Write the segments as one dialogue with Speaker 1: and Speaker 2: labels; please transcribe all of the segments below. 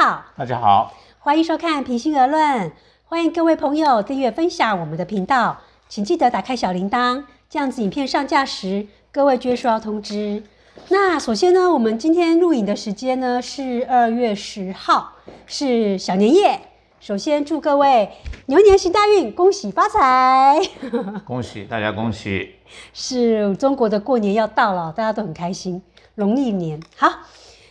Speaker 1: 好，大家好，欢迎收看《平心而论》，欢迎各位朋友订阅分享我们的频道，请记得打开小铃铛，这样子影片上架时，各位就会收到通知。那首先呢，我们今天录影的时间呢是二月十号，是小年夜。首先祝各位牛年行大运，恭喜发财！
Speaker 2: 恭喜大家，恭喜！
Speaker 1: 是中国的过年要到了，大家都很开心，龙历年好。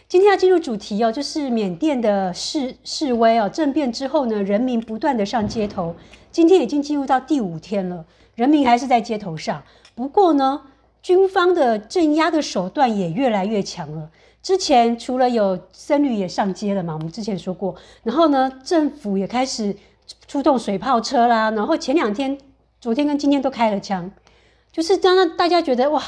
Speaker 1: 今天要进入主题哦，就是缅甸的示示威哦，政变之后呢，人民不断的上街头，今天已经进入到第五天了，人民还是在街头上，不过呢，军方的镇压的手段也越来越强了。之前除了有僧侣也上街了嘛，我们之前说过，然后呢，政府也开始出动水炮车啦，然后前两天，昨天跟今天都开了枪，就是让大家觉得哇。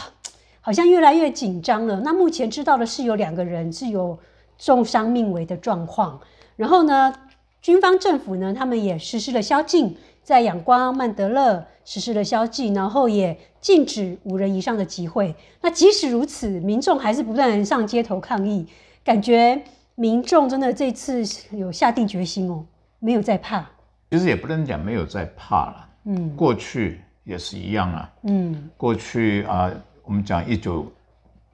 Speaker 1: 好像越来越紧张了。那目前知道的是，有两个人是有重伤命危的状况。然后呢，军方政府呢，他们也实施了宵禁，在仰光曼德勒实施了宵禁，然后也禁止五人以上的集会。那即使如此，民众还是不断上街头抗议。感觉民众真的这次有下定决心哦，没有在怕。
Speaker 2: 其实也不能讲没有在怕了。
Speaker 1: 嗯，
Speaker 3: 过
Speaker 2: 去也是一样啊。嗯，过去啊。我们讲一九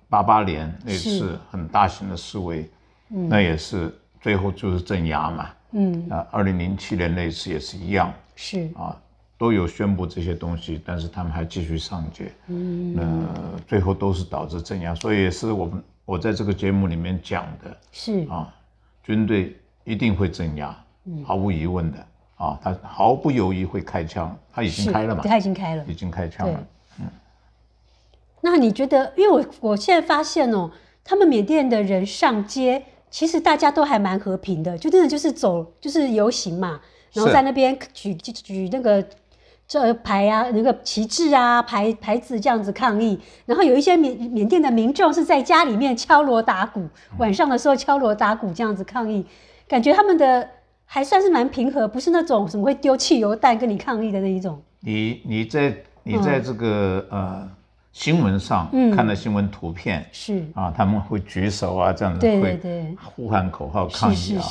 Speaker 2: 八八年那次很大型的示威，那也是最后就是镇压嘛。嗯啊，二零零七年那一次也是一样。
Speaker 4: 是啊，
Speaker 2: 都有宣布这些东西，但是他们还继续上街。
Speaker 4: 嗯，那
Speaker 2: 最后都是导致镇压，所以也是我们我在这个节目里面讲的。是啊，军队一定会镇压，毫无疑问的啊，他毫不犹豫会开枪，他已经开了嘛，他已经开了，已经开枪了。
Speaker 1: 那你觉得，因为我我现在发现哦，他们缅甸的人上街，其实大家都还蛮和平的，就真的就是走，就是游行嘛，然后在那边举举举那个这牌啊，那个旗帜啊，牌牌子这样子抗议。然后有一些缅缅甸的民众是在家里面敲锣打鼓，晚上的时候敲锣打鼓这样子抗议，感觉他们的还算是蛮平和，不是那种什么会丢汽油弹跟你抗议的那一种。
Speaker 2: 你你在你在这个呃。新闻上看到新闻图片是啊，他们会举手啊，这样子会呼喊口号抗议啊。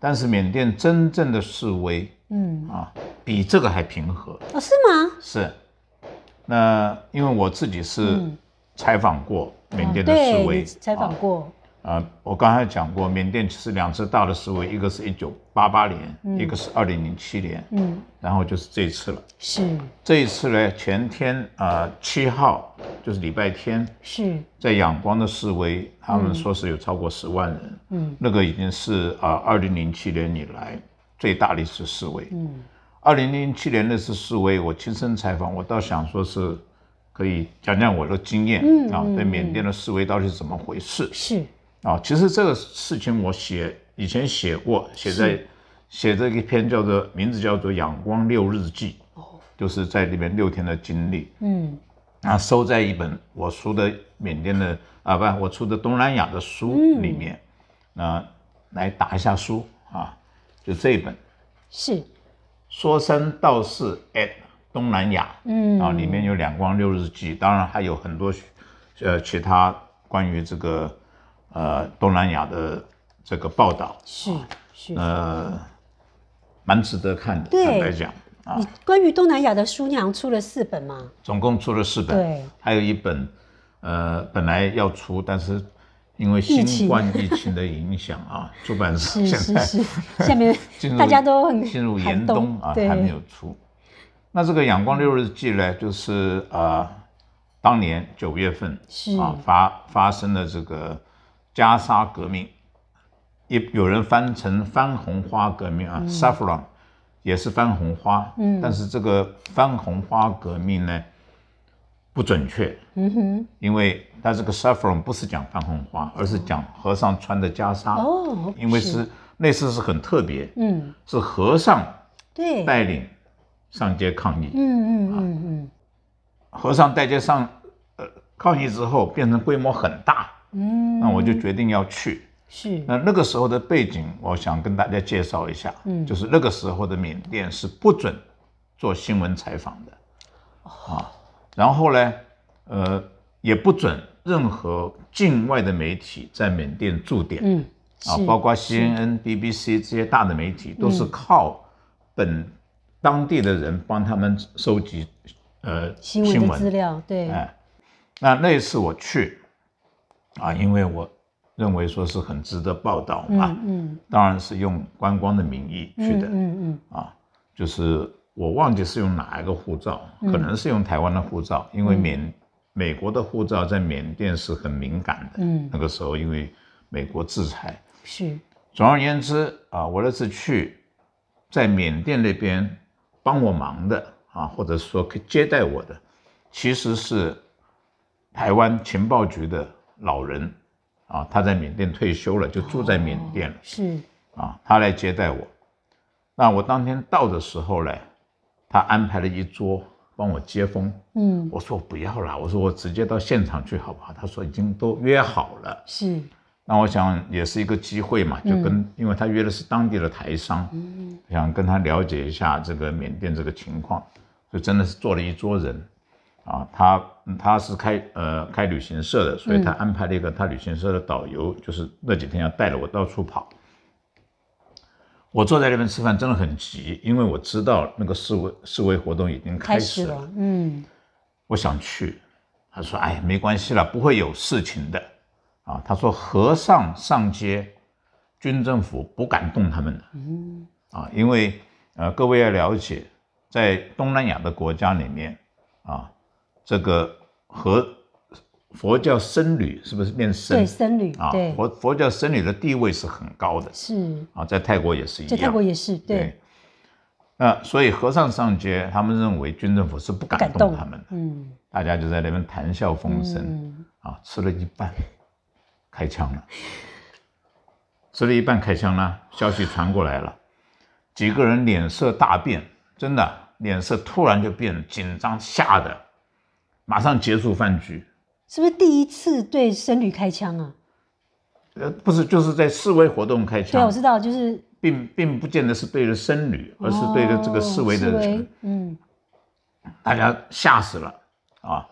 Speaker 2: 但是缅甸真正的示威，
Speaker 4: 嗯啊，
Speaker 2: 比这个还平和哦？是吗？是。那因为我自己是采访过缅甸的示威，
Speaker 1: 采访过。
Speaker 2: 啊，我刚才讲过，缅甸其实两次大的示威，一个是一九八八年，一个是二零零七年，嗯，然后就是这一次了。是这一次呢，前天啊，七号就是礼拜天，是，在仰光的示威，他们说是有超过十万人，嗯，那个已经是啊二零零七年以来最大的一次示威。嗯，二零零七年那次示威，我亲身采访，我倒想说是可以讲讲我的经验啊，对缅甸的示威到底是怎么回事？是。啊，其实这个事情我写以前写过，写在写这一篇叫做名字叫做《仰光六日记》，哦，就是在里面六天的经历，嗯，啊，收在一本我出的缅甸的啊不，我出的东南亚的书里面，那来打一下书啊，就这一本，是，说三道四 at 东南亚，嗯，然后里面有《仰光六日记》，当然还有很多呃其他关于这个。呃，东南亚的这个报道是
Speaker 1: 是
Speaker 3: 呃，
Speaker 2: 蛮值得看的。对来讲啊，你
Speaker 1: 关于东南亚的书，你好像出了四本吗？
Speaker 2: 总共出了四本，对，还有一本呃，本来要出，但是因为新冠疫情的影响啊，出版社现是下面
Speaker 3: 大家都很进入严冬啊，还没有
Speaker 2: 出。那这个《阳光六日记》呢，就是呃，当年九月份啊发发生的这个。袈裟革命，一有人翻成番红花革命啊，saffron 也是番红花，嗯，但是这个番红花革命呢不准确，嗯哼，因为它这个 saffron 不是讲番红花，而是讲和尚穿的袈裟，哦，因为是那次是很特别，嗯，是和尚对带领上街抗议，
Speaker 3: 嗯嗯嗯嗯，
Speaker 2: 和尚带街上呃抗议之后，变成规模很大。
Speaker 3: 嗯，那我就
Speaker 2: 决定要去。是，那那个时候的背景，我想跟大家介绍一下，就是那个时候的缅甸是不准做新闻采访的，啊，然后呢，呃，也不准任何境外的媒体在缅甸驻点，嗯，
Speaker 3: 啊，包括 C N
Speaker 2: N、B B C 这些大的媒体都是靠本当地的人帮他们收集，呃，新闻资
Speaker 1: 料，对，哎，
Speaker 2: 那那一次我去。啊，因为我认为说是很值得报道嘛，嗯，当然是用观光的名义去的，嗯嗯，啊，就是我忘记是用哪一个护照，可能是用台湾的护照，因为缅美国的护照在缅甸是很敏感的，嗯，那个时候因为美国制裁，是，总而言之啊，我那次去在缅甸那边帮我忙的啊，或者说接待我的，其实是台湾情报局的。老人，啊，他在缅甸退休了，就住在缅甸了。是啊，他来接待我。那我当天到的时候呢，他安排了一桌帮我接风。嗯，我说我不要了，我说我直接到现场去好不好？他说已经都约好了。是，那我想也是一个机会嘛，就跟因为他约的是当地的台商，嗯、想跟他了解一下这个缅甸这个情况，就真的是坐了一桌人。啊，他他是开呃开旅行社的，所以他安排了一个他旅行社的导游，就是那几天要带着我到处跑。我坐在那边吃饭，真的很急，因为我知道那个示威示威活动已经开始
Speaker 3: 了，嗯，
Speaker 2: 我想去。他说：“哎，没关系了，不会有事情的。”啊，他说和尚上街，军政府不敢动他们嗯，啊，因为呃各位要了解，在东南亚的国家里面，啊。这个和佛教僧侣是不是变僧？对，僧
Speaker 1: 侣啊，佛
Speaker 2: 佛教僧侣的地位是很高的。是啊，在泰国也是一样，在泰国
Speaker 1: 也是对。
Speaker 2: 那所以和尚上街，他们认为军政府是不敢动他们。嗯，大家就在那边谈笑风生。嗯，啊，吃了一半，开枪了。吃了一半，开枪了。消息传过来了，几个人脸色大变，真的脸色突然就变紧张，吓得。马上结束饭局，
Speaker 1: 是不是第一次对僧侣开枪啊？
Speaker 2: 呃，不是，就是在示威活动开枪。对，我知
Speaker 1: 道，就是
Speaker 2: 并并不见得是对着僧侣，而是对着这个示威的人。嗯，大家吓死了啊！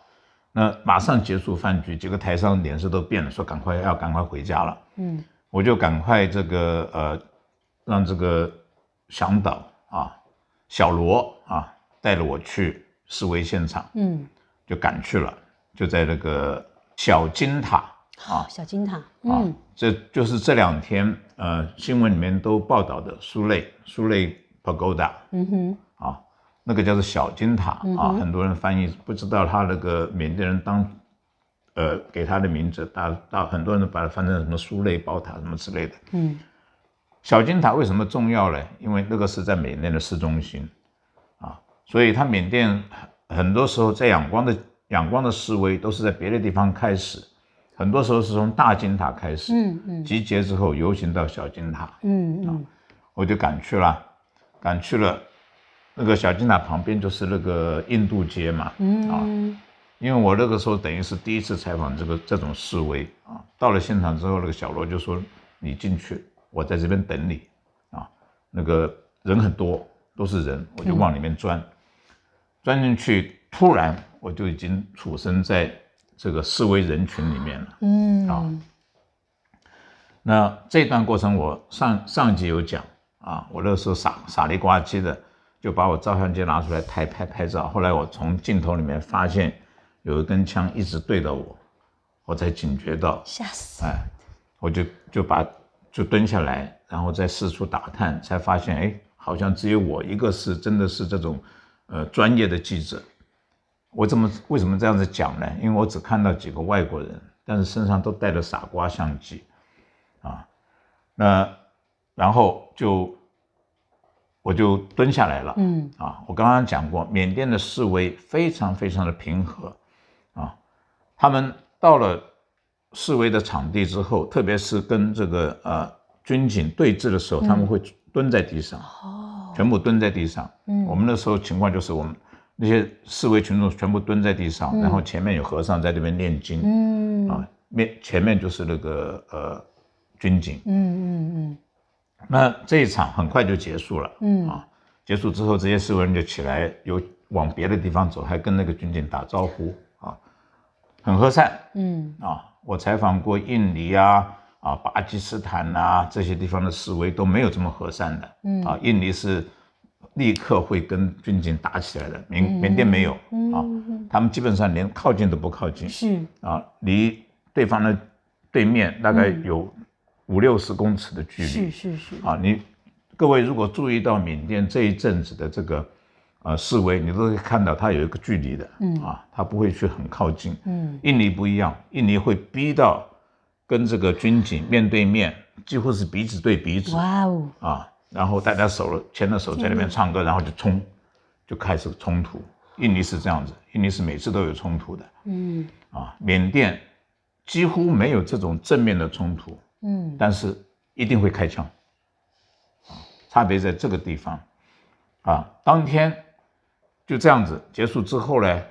Speaker 2: 那马上结束饭局，几个台上脸色都变了，说赶快要赶快回家了。嗯，我就赶快这个呃，让这个向导啊，小罗啊，带着我去示威现场。嗯。就赶去了，就在那个小金塔
Speaker 1: 啊，小金塔，嗯，
Speaker 2: 这就是这两天呃新闻里面都报道的苏雷苏雷 d a
Speaker 4: 嗯哼，
Speaker 2: 啊，那个叫做小金塔啊，很多人翻译不知道他那个缅甸人当，呃给他的名字，大大很多人把它翻成什么苏雷宝塔什么之类的，嗯，小金塔为什么重要呢？因为那个是在缅甸的市中心啊，所以它缅甸。很多时候，在仰光的仰光的示威都是在别的地方开始，很多时候是从大金塔开始，嗯嗯，集结之后游行到小金塔，
Speaker 3: 嗯嗯，
Speaker 2: 我就赶去了，赶去了，那个小金塔旁边就是那个印度街嘛，嗯啊，因为我那个时候等于是第一次采访这个这种示威啊，到了现场之后，那个小罗就说你进去，我在这边等你，啊，那个人很多都是人，我就往里面钻。钻进去，突然我就已经处身在这个示威人群里面了。
Speaker 3: 嗯，啊，
Speaker 2: 那这段过程我上上集有讲啊，我那时候傻傻里呱唧的，就把我照相机拿出来拍拍拍照。后来我从镜头里面发现有一根枪一直对着我，我才警觉到吓死！哎，我就就把就蹲下来，然后再四处打探，才发现哎，好像只有我一个是真的是这种。呃，专业的记者，我怎么为什么这样子讲呢？因为我只看到几个外国人，但是身上都带着傻瓜相机，啊，那然后就我就蹲下来了，嗯，啊，我刚刚讲过，缅甸的示威非常非常的平和，啊，他们到了示威的场地之后，特别是跟这个呃军警对峙的时候，他们会蹲在地上。全部蹲在地上。嗯，我们那时候情况就是，我们那些示威群众全部蹲在地上，然后前面有和尚在那边念经。
Speaker 4: 嗯，啊，
Speaker 2: 面前面就是那个呃军警。
Speaker 4: 嗯嗯嗯。
Speaker 2: 那这一场很快就结束了。嗯，啊，结束之后，这些示威人就起来，有往别的地方走，还跟那个军警打招呼啊，很和善。嗯，啊，我采访过印尼啊。啊，巴基斯坦呐，这些地方的示威都没有这么和善的。嗯，啊，印尼是立刻会跟军警打起来的。缅缅甸没有啊，他们基本上连靠近都不靠近。是啊，离对方的对面大概有五六十公尺的距离。是
Speaker 4: 是是。啊，
Speaker 2: 你各位如果注意到缅甸这一阵子的这个啊示威，你都会看到它有一个距离的。嗯啊，它不会去很靠近。嗯，印尼不一样，印尼会逼到。跟这个军警面对面，几乎是鼻子对鼻子，哇哦，啊，然后大家手牵着手在那边唱歌，然后就冲，就开始冲突。印尼是这样子，印尼是每次都有冲突的，
Speaker 4: 嗯，啊，
Speaker 2: 缅甸几乎没有这种正面的冲突，嗯，但是一定会开枪，啊，差别在这个地方，啊，当天就这样子结束之后呢，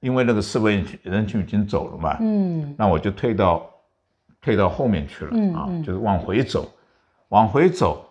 Speaker 2: 因为那个示威人群已经走了嘛，嗯，那我就退到。退到后面去了啊，就是往回走，往回走，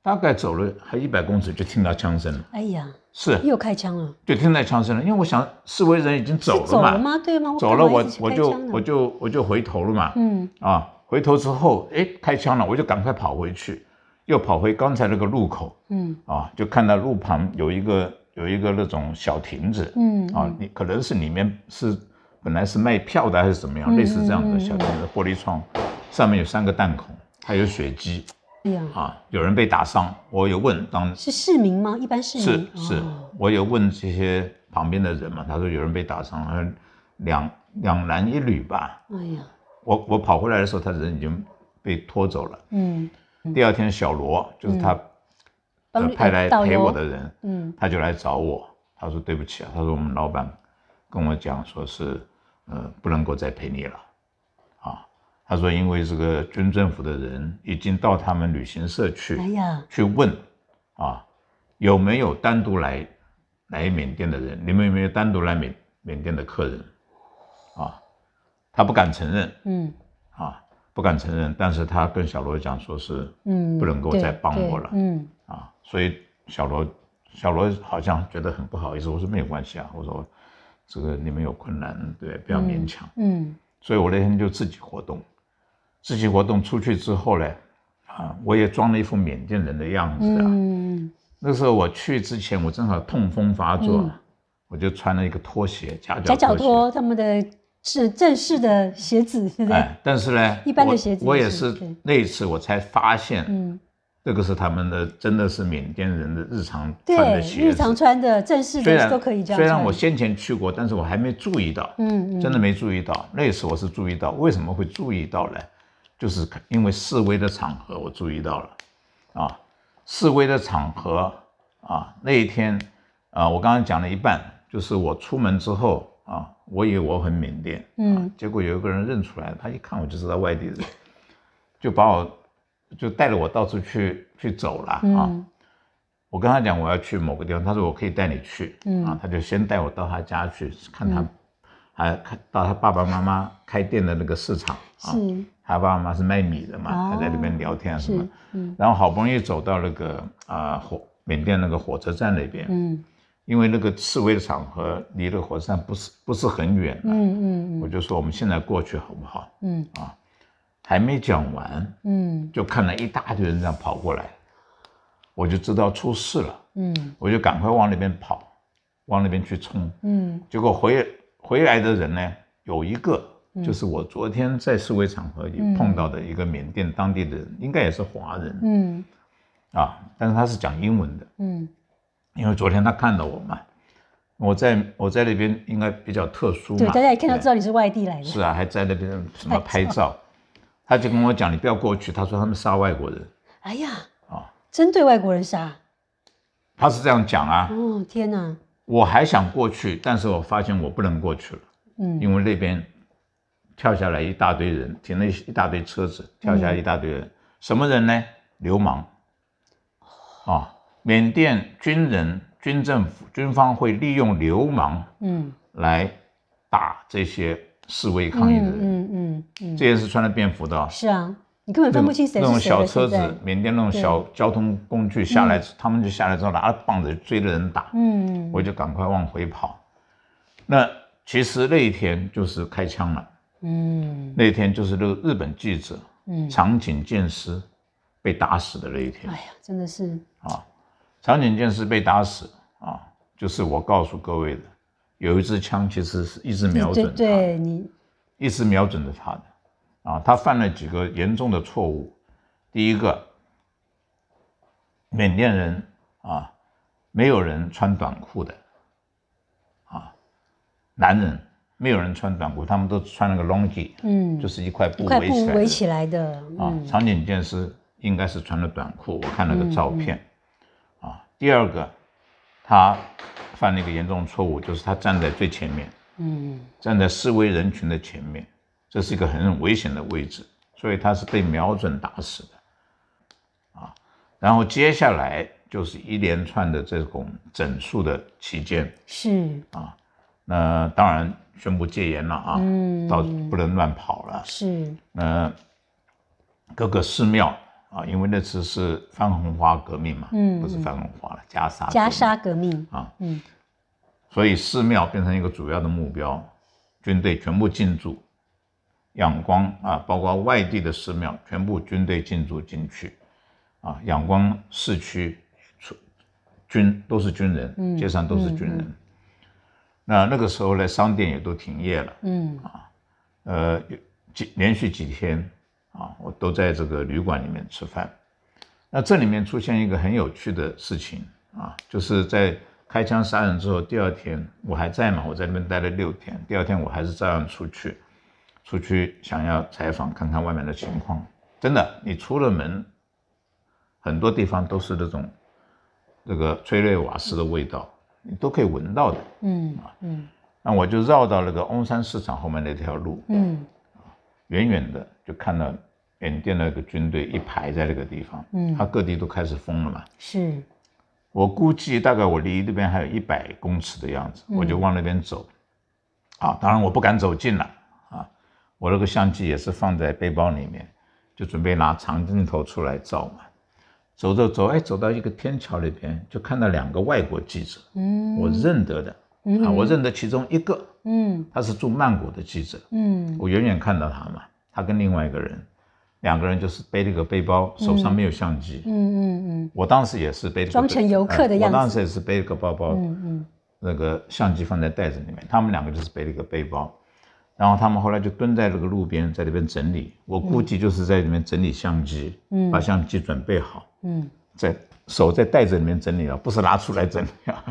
Speaker 2: 大概走了还一百公尺，就听到枪声了。哎呀，是又开枪了，就听到枪声了。因为我想示威人已经走了嘛，走了吗？
Speaker 1: 对吗？走了，我我就我
Speaker 2: 就我就回头了嘛。嗯啊，回头之后，哎，开枪了，我就赶快跑回去，又跑回刚才那个路口。嗯啊，就看到路旁有一个有一个那种小亭子。嗯啊，你可能是里面是。本来是卖票的还是怎么样？类似这样的小的玻璃窗上面有三个弹孔，还有血迹。哎呀，啊，有人被打伤。我有问当是
Speaker 1: 市民吗？一般市民是是。
Speaker 2: 我有问这些旁边的人嘛，他说有人被打伤，两两男一女吧。哎呀，我我跑回来的时候，他人已经被拖走了。嗯，第二天小罗就是他，
Speaker 3: 派来陪我的人，嗯，
Speaker 2: 他就来找我，他说对不起啊，他说我们老板跟我讲说是。呃，不能够再陪你了，啊，他说，因为这个军政府的人已经到他们旅行社去，哎呀，去问，啊，有没有单独来来缅甸的人？你们有没有单独来缅缅甸的客人？啊，他不敢承认，嗯，啊，不敢承认，但是他跟小罗讲说是，嗯，不能够再帮我了，嗯，啊，所以小罗小罗好像觉得很不好意思，我说没有关系啊，我说。这个你们有困难，对，不要勉强。嗯，所以我那天就自己活动，自己活动出去之后呢，啊，我也装了一副缅甸人的样子。啊。
Speaker 4: 嗯，
Speaker 2: 那时候我去之前，我正好痛风发作，我就穿了一个拖鞋，夹脚拖。
Speaker 1: 他们的是正式的鞋子，是不哎，
Speaker 2: 但是呢，一般的鞋子。我也是那一次，我才发现。嗯。这个是他们的，真的是缅甸人的日常穿的鞋，日常
Speaker 1: 穿的正式的都可以这样。虽然我
Speaker 2: 先前去过，但是我还没注意到，嗯，真的没注意到。那次我是注意到，为什么会注意到呢？就是因为示威的场合我注意到了，啊，示威的场合啊，那一天啊，我刚刚讲了一半，就是我出门之后啊，我以为我很缅甸，嗯，结果有一个人认出来，他一看我就知道外地人，就把我。就带着我到处去去走了啊！我跟他讲我要去某个地方，他说我可以带你去啊！他就先带我到他家去，看他还看到他爸爸妈妈开店的那个市场啊！他爸爸妈妈是卖米的嘛，他在里面聊天什么。然后好不容易走到那个啊火缅甸那个火车站那边，嗯，因为那个刺猬场和离那个火车站不是不是很远嗯嗯嗯，我就说我们现在过去好不好？嗯啊。还没讲完，嗯，就看到一大堆人这样跑过来，我就知道出事了，嗯，我就赶快往那边跑，往那边去冲，嗯，结果回回来的人呢，有一个就是我昨天在示威场合也碰到的一个缅甸当地的人，应该也是华人，嗯，啊，但是他是讲英文的，嗯，因为昨天他看到我嘛，我在我在那边应该比较特殊，对，大家一看到知
Speaker 1: 道你是外地来的，是
Speaker 2: 啊，还在那边什么拍照。他就跟我讲：“你不要过去。”他说：“他们杀外国人。”
Speaker 1: 哎呀，啊，针对外国人杀，
Speaker 2: 他是这样讲啊。
Speaker 1: 哦，天哪！
Speaker 2: 我还想过去，但是我发现我不能过去了。
Speaker 1: 嗯，
Speaker 3: 因为
Speaker 2: 那边跳下来一大堆人，停了一一大堆车子，跳下来一大堆人，什么人呢？流氓。啊，缅甸军人、军政府、军方会利用流氓，嗯，来打这些示威抗议的人。
Speaker 1: 嗯嗯。
Speaker 3: 也
Speaker 2: 是穿着便服的，是
Speaker 1: 啊，你根
Speaker 3: 本分不清谁是谁那种小车子，
Speaker 2: 缅甸那种小交通工具下来，他们就下来之后拿着棒子追着人打。
Speaker 3: 嗯，我就
Speaker 2: 赶快往回跑。那其实那一天就是开枪了。
Speaker 1: 嗯，
Speaker 2: 那天就是那个日本记者，嗯，长井健司被打死的那一天。
Speaker 1: 哎呀，真的是
Speaker 2: 啊，长井健司被打死啊，就是我告诉各位的，有一支枪其实是一直瞄准他，
Speaker 1: 对你
Speaker 2: 一直瞄准着他的。啊，他犯了几个严重的错误。第一个，缅甸人啊，没有人穿短裤的，啊，男人没有人穿短裤，他们都穿了个 longi，嗯，就是一块布围起
Speaker 1: 来的。啊，
Speaker 2: 长颈剑师应该是穿了短裤，我看了个照片，啊。第二个，他犯了一个严重错误，就是他站在最前面，嗯，站在示威人群的前面。这是一个很危险的位置，所以他是被瞄准打死的，啊，然后接下来就是一连串的这种整数的期间，
Speaker 4: 是啊，
Speaker 2: 那当然宣布戒严了啊，嗯，到不能乱跑了，是那各个寺庙啊，因为那次是番红花革命嘛，嗯，不是番红花了，袈裟，袈
Speaker 1: 裟革命啊，嗯，
Speaker 2: 所以寺庙变成一个主要的目标，军队全部进驻。仰光啊，包括外地的寺庙，全部军队进驻进去，啊，仰光市区出军都是军人，街上都是军人。那那个时候呢，商店也都停业了，
Speaker 4: 嗯，啊，
Speaker 2: 呃，几连续几天啊，我都在这个旅馆里面吃饭。那这里面出现一个很有趣的事情啊，就是在开枪杀人之后，第二天我还在嘛，我在那边待了六天，第二天我还是照样出去。出去想要采访看看外面的情况，真的，你出了门，很多地方都是那种，这个催泪瓦斯的味道，你都可以闻到的。
Speaker 3: 嗯啊，嗯。
Speaker 2: 那我就绕到那个翁山市场后面那条路。嗯。远远的就看到缅甸那个军队一排在那个地方。嗯。他各地都开始封了嘛。是。我估计大概我离那边还有一百公尺的样子，我就往那边走。啊，当然我不敢走近了。我那个相机也是放在背包里面，就准备拿长镜头出来照嘛。走走走，哎，走到一个天桥里边，就看到两个外国记者，嗯，我认得的，嗯、啊，我认得其中一个，嗯，他是住曼谷的记者，嗯，我远远看到他嘛，他跟另外一个人，两个人就是背了个背包，手上没有相机，嗯
Speaker 3: 嗯嗯，
Speaker 2: 我当时也是背着。装成游客的样子，我当时也是背了个包包，嗯嗯，那个相机放在袋子里面，他们两个就是背了个背包。然后他们后来就蹲在这个路边，在里面整理。我估计就是在里面整理相机，嗯，把相机准备好，嗯，在手在袋子里面整理了，不是拿出来整理。啊。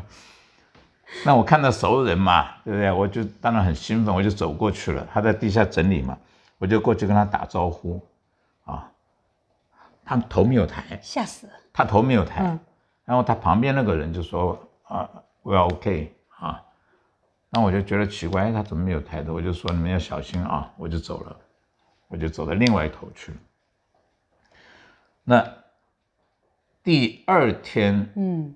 Speaker 2: 那我看到熟人嘛，对不对？我就当然很兴奋，我就走过去了。他在地下整理嘛，我就过去跟他打招呼，啊，他头没有抬，吓死了，他头没有抬。然后他旁边那个人就说啊 w e ok。那我就觉得奇怪，他怎么没有抬头？我就说你们要小心啊！我就走了，我就走到另外一头去了。那第二天，嗯，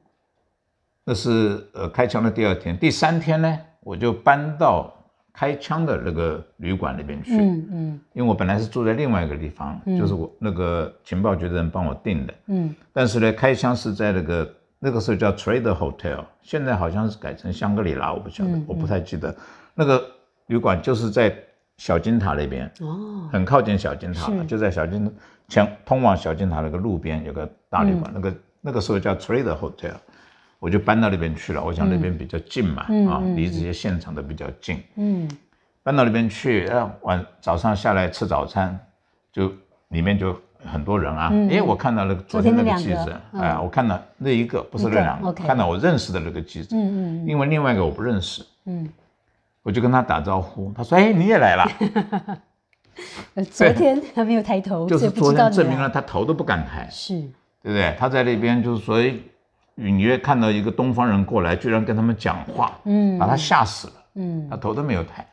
Speaker 2: 那是呃开枪的第二天。第三天呢，我就搬到开枪的那个旅馆那边去。嗯嗯。因为我本来是住在另外一个地方，就是我那个情报局的人帮我订的。嗯。但是呢，开枪是在那个。那个时候叫 Trader Hotel，现在好像是改成香格里拉，我不晓得，我不太记得。那个旅馆就是在小金塔那边，哦，很靠近小金塔，就在小金前通往小金塔那个路边有个大旅馆。那个那个时候叫 Trader Hotel，我就搬到那边去了。我想那边比较近嘛，啊，离这些现场的比较近。嗯，搬到那边去，啊，晚早上下来吃早餐，就里面就。很多人啊，为我看到了昨天那个记者，哎，我看到那一个，不是那两个，看到我认识的那个记者，
Speaker 3: 嗯嗯，另
Speaker 2: 外另外一个我不认识，嗯，我就跟他打招呼，他说，哎，你也来了，
Speaker 1: 昨天他没有抬头，就是昨天证明了
Speaker 2: 他头都不敢抬，是，对不对？他在那边就是说，隐约看到一个东方人过来，居然跟他们讲话，嗯，把他吓死了，嗯，他头都没有抬，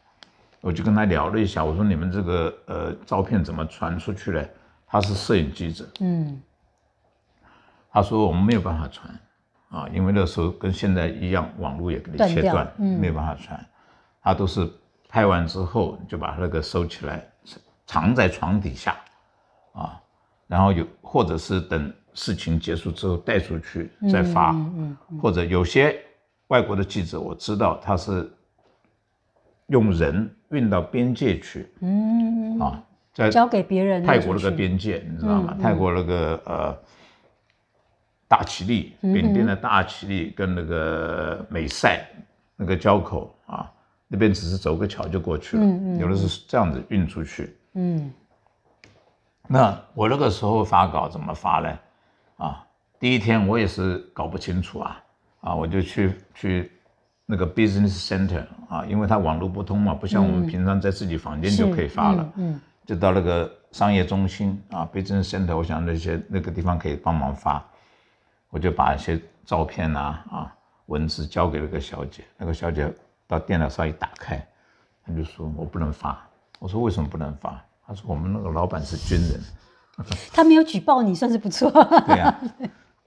Speaker 2: 我就跟他聊了一下，我说你们这个呃照片怎么传出去了？他是摄影记者，嗯，他说我们没有办法传，啊，因为那时候跟现在一样，网络也给你切断，嗯，没有办法传，他都是拍完之后就把那个收起来，藏在床底下，啊，然后有或者是等事情结束之后带出去再发，嗯，或者有些外国的记者，我知道他是用人运到边界去，
Speaker 4: 嗯，啊。
Speaker 2: 交给别人。泰国那个边界，你知道吗？泰国那个呃，大其力，缅甸的大其力跟那个美塞那个交口啊，那边只是走个桥就过去了。有的是这样子运出去。嗯。那我那个时候发稿怎么发呢？啊，第一天我也是搞不清楚啊啊，我就去去那个 business center 啊，因为它网络不通嘛，不像我们平常在自己房间就可以发了。嗯。就到那个商业中心啊，s 真 c e n t e r 我想那些那个地方可以帮忙发，我就把一些照片呐啊文字交给那个小姐，那个小姐到电脑上一打开，她就说我不能发，我说为什么不能发？她说我们那个老板是军人，
Speaker 1: 她 没有举报你算是不错，对呀，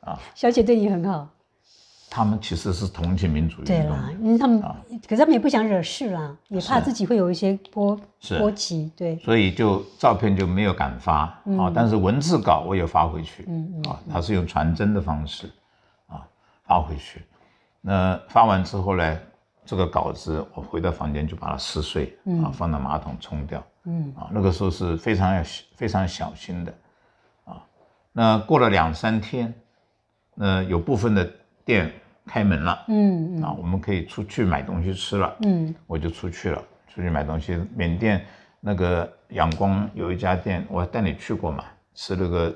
Speaker 1: 啊，小姐对你很好。
Speaker 2: 他们其实是同情民主运动，对啦，
Speaker 1: 因为他们，可是他们也不想惹事啦，也怕自己会有一些波波及，对，
Speaker 2: 所以就照片就没有敢发，啊，但是文字稿我有发回去，嗯嗯，啊，他是用传真的方式，啊，发回去，那发完之后呢，这个稿子我回到房间就把它撕碎，啊，放到马桶冲掉，嗯，啊，那个时候是非常要非常小心的，啊，那过了两三天，那有部分的。店开门了，嗯嗯，啊，我们可以出去买东西吃了，嗯，我就出去了，出去买东西。缅甸那个仰光有一家店，我带你去过嘛，吃那个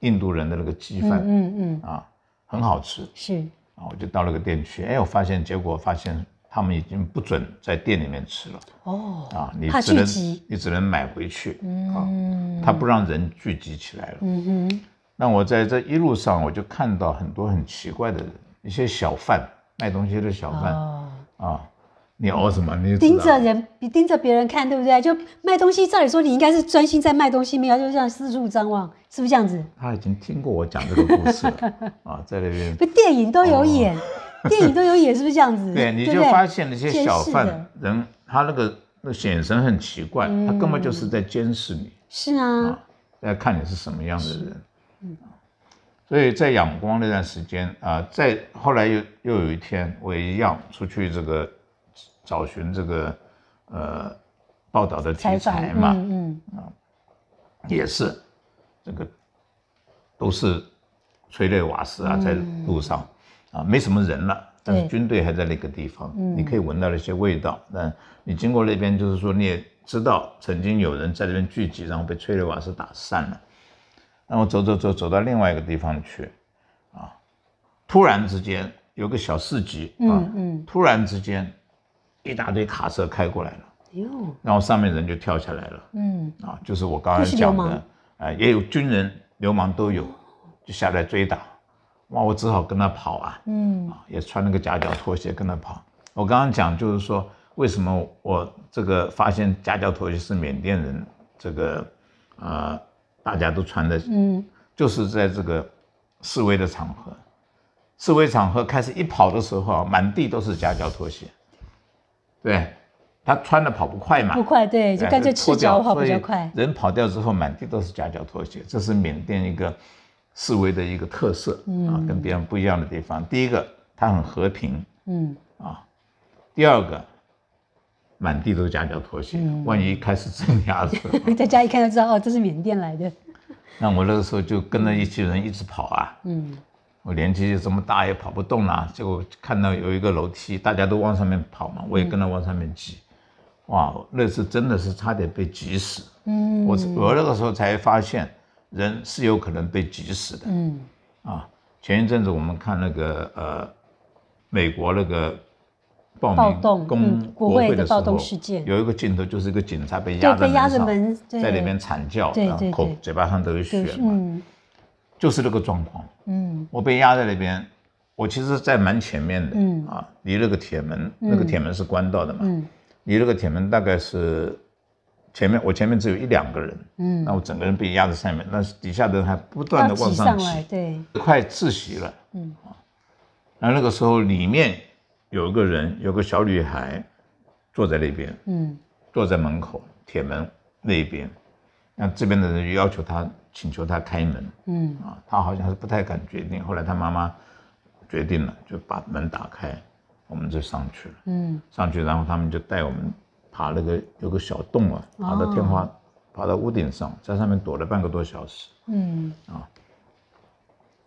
Speaker 2: 印度人的那个鸡饭，嗯嗯，啊，很好吃，是。啊，我就到那个店去，哎，我发现结果发现他们已经不准在店里面吃了，
Speaker 3: 哦，啊，你只能
Speaker 2: 你只能买回去，
Speaker 3: 嗯，他不
Speaker 2: 让人聚集起来了，嗯嗯。那我在这一路上，我就看到很多很奇怪的人，一些小贩卖东西的小贩啊，你熬什么？你盯着
Speaker 1: 人，你盯着别人看，对不对？就卖东西，照理说你应该是专心在卖东西，没有，就像四处张望，是不是这样子？
Speaker 2: 他已经听过我讲这个故
Speaker 1: 事
Speaker 2: 啊，在那边，不，
Speaker 1: 电影都有演，电影都有演，是不是这样子？对，你
Speaker 2: 就发现那些小贩人，他那个那眼神很奇怪，他根本就是在监视你，
Speaker 3: 是啊，
Speaker 2: 要看你是什么样的人。嗯，所以在仰光那段时间啊，在后来又又有一天，我也一样出去这个找寻这个呃报道的题材嘛，
Speaker 4: 嗯嗯啊，也是这个
Speaker 2: 都是催泪瓦斯啊，在路上啊没什么人了，但是军队还在那个地方，嗯，你可以闻到那些味道，那你经过那边，就是说你也知道曾经有人在那边聚集，然后被催泪瓦斯打散了。然后走走走，走到另外一个地方去，啊，突然之间有个小市集，啊，嗯，突然之间，一大堆卡车开过来
Speaker 4: 了，
Speaker 2: 然后上面人就跳下来了，
Speaker 4: 嗯，啊，就
Speaker 2: 是我刚刚讲的，哎，也有军人，流氓都有，就下来追打，哇，我只好跟他跑啊，嗯，啊，也穿了个夹脚拖鞋跟他跑，我刚刚讲就是说，为什么我这个发现夹脚拖鞋是缅甸人，这个，啊。大家都穿的，嗯，就是在这个示威的场合，示威场合开始一跑的时候满地都是夹脚拖鞋，对，他穿的跑不快嘛，不快，
Speaker 1: 对，就干脆赤脚跑比
Speaker 2: 较快。人跑掉之后，满地都是夹脚拖鞋，这是缅甸一个示威的一个特色啊，跟别人不一样的地方。第一个，它很和平，
Speaker 4: 嗯，啊，
Speaker 2: 第二个。满地都是夹脚拖鞋，万一开始震牙
Speaker 1: 你在家一看就知道哦，这是缅甸来的。
Speaker 2: 那我那个时候就跟着一群人一直跑啊。嗯。我年纪就这么大，也跑不动了。结果看到有一个楼梯，大家都往上面跑嘛，我也跟着往上面挤。哇，那次真的是差点被挤死。嗯。我我那个时候才发现，人是有可能被挤死的。嗯。啊，前一阵子我们看那个呃，美国那个。暴动，公国会的暴动事件，有一个镜头就是一个警察被压在门在里面惨叫，口嘴巴上都有血，嗯，就是那个状况，嗯，我被压在那边，我其实在蛮前面的，嗯啊，离那个铁门，那个铁门是关到的嘛，嗯，离那个铁门大概是前面，我前面只有一两个人，嗯，那我整个人被压在上面，那底下的人还不断的往上挤，对，快窒息了，嗯，啊，那那个时候里面。有一个人，有个小女孩，坐在那边，嗯，坐在门口铁门那边，那这边的人就要求她请求她开门，嗯，啊，她好像是不太敢决定，后来她妈妈决定了，就把门打开，我们就上去了，嗯，上去，然后他们就带我们爬那个有个小洞啊，爬到天花，爬到屋顶上，在上面躲了半个多小时，嗯，啊，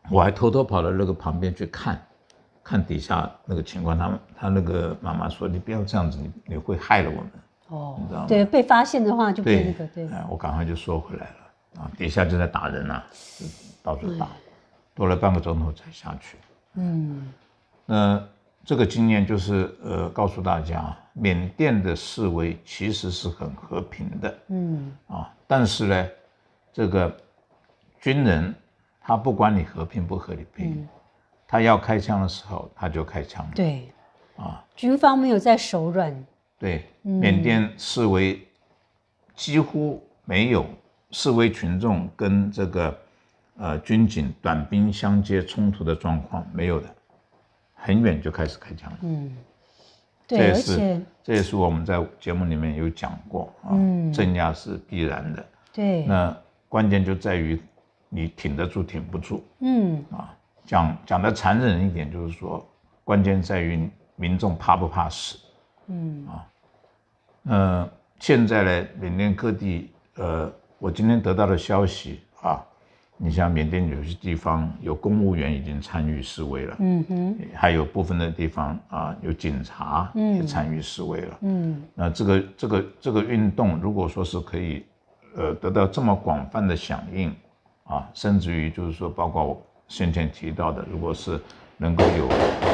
Speaker 2: 我还偷偷跑到那个旁边去看。看底下那个情况，他他那个妈妈说：“你不要这样子，你你会害了我们。”哦，你知道吗？对，被
Speaker 1: 发现的话就被那个。
Speaker 2: 对，哎，我赶快就缩回来了。啊，底下就在打人呐，到处打，多了半个钟头才下去。嗯，那这个经验就是呃，告诉大家，缅甸的示威其实是很和平的。
Speaker 4: 嗯啊，
Speaker 2: 但是呢，这个军人他不管你和平不和平。他要开枪的时候，他就开枪了。对，啊，
Speaker 4: 军
Speaker 1: 方没有在手软。
Speaker 2: 对，缅甸示威几乎没有示威群众跟这个呃军警短兵相接冲突的状况，没有的，很远就开始开枪了。
Speaker 3: 嗯，这也是
Speaker 2: 这也是我们在节目里面有讲过啊，镇压是必然的。对，那关键就在于你挺得住，挺不住。
Speaker 4: 嗯，啊。
Speaker 2: 讲讲的残忍一点，就是说，关键在于民众怕不怕死。嗯啊，呃，现在呢，缅甸各地，呃，我今天得到的消息啊，你像缅甸有些地方有公务员已经参与示威了。嗯哼。还有部分的地方啊，有警察也参与示威了。嗯。那这个这个这个运动，如果说是可以，呃，得到这么广泛的响应，啊，甚至于就是说，包括。先前提到的，如果是能够有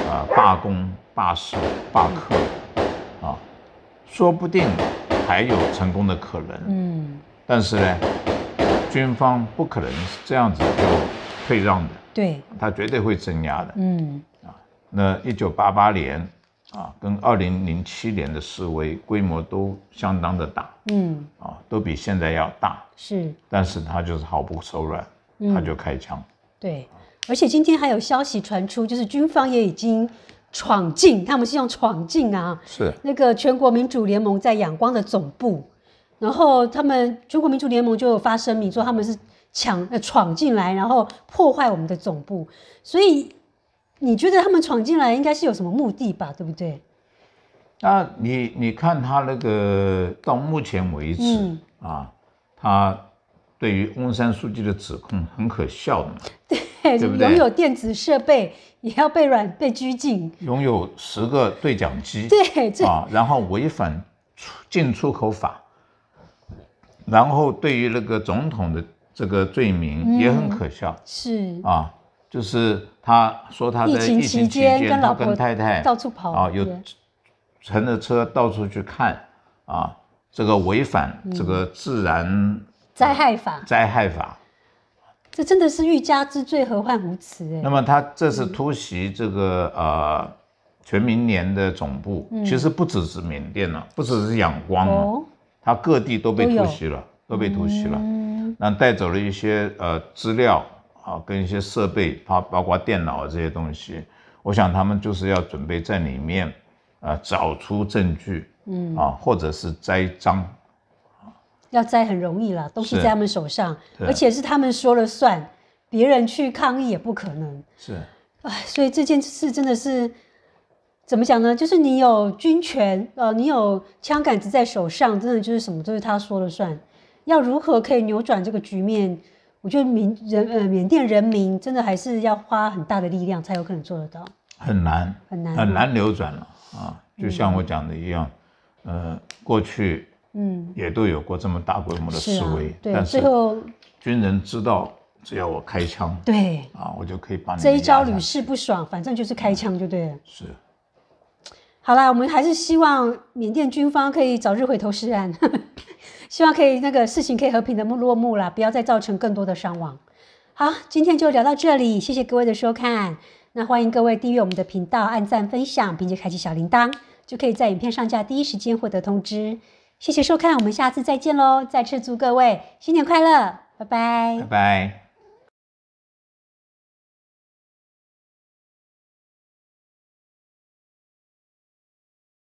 Speaker 2: 啊罢工、罢市、罢课啊，说不定还有成功的可能。嗯。但是呢，军方不可能是这样子就退让的。对。他绝对会镇压的。
Speaker 4: 嗯。啊，
Speaker 2: 那一九八八年啊，跟二零零七年的示威规模都相当的大。嗯。啊，都比现在要大。是。但是他就是毫不手软，他就开枪。
Speaker 4: 对。
Speaker 1: 而且今天还有消息传出，就是军方也已经闯进，他们是用闯进啊，是那个全国民主联盟在仰光的总部，然后他们全国民主联盟就发声明说他们是抢呃闯进来，然后破坏我们的总部，所以你觉得他们闯进来应该是有什么目的吧？对不对？
Speaker 2: 那你你看他那个到目前为止啊，他对于翁山书记的指控很可笑的。对。拥有
Speaker 1: 电子设备也要被软被拘禁，
Speaker 2: 拥有十个对讲机，对啊，然后违反出进出口法，然后对于那个总统的这个罪名也很可笑，是啊，就是他说他在疫情期间跟老跟太太到处跑啊，有乘着车到处去看啊，这个违反这个自然
Speaker 1: 灾害法，
Speaker 2: 灾害法。
Speaker 1: 这真的是欲加之罪，何患无辞
Speaker 3: 哎。那么
Speaker 2: 他这次突袭这个呃全民年的总部，其实不只是缅甸了，不只是仰光了，他各地都被突袭了，都被突袭了。那带走了一些呃资料啊，跟一些设备，包包括电脑这些东西。我想他们就是要准备在里面啊找出证据，嗯啊，或者是栽赃。
Speaker 1: 要摘很容易了，东西在他们手上，而且是他们说了算，别人去抗议也不可能。是，哎，所以这件事真的是怎么讲呢？就是你有军权，呃，你有枪杆子在手上，真的就是什么都是他说了算。要如何可以扭转这个局面？我觉得民人呃缅甸人民真的还是要花很大的力量才有可能做得到。
Speaker 2: 很难，很难，很难扭转了啊！就像我讲的一样，呃，过去。嗯，也都有过这么大规模的示威，但是军人知道，只要我开枪，对，啊，我就可以把你。这一招
Speaker 1: 屡试不爽，反正就是开枪就对了。是，好了，我们还是希望缅甸军方可以早日回头是岸，希望可以那个事情可以和平的幕落幕了，不要再造成更多的伤亡。好，今天就聊到这里，谢谢各位的收看。那欢迎各位订阅我们的频道，按赞分享，并且开启小铃铛，就可以在影片上架第一时间获得通知。谢谢收看，我们下次再见喽！再次祝各位新年快乐，拜拜，拜
Speaker 2: 拜。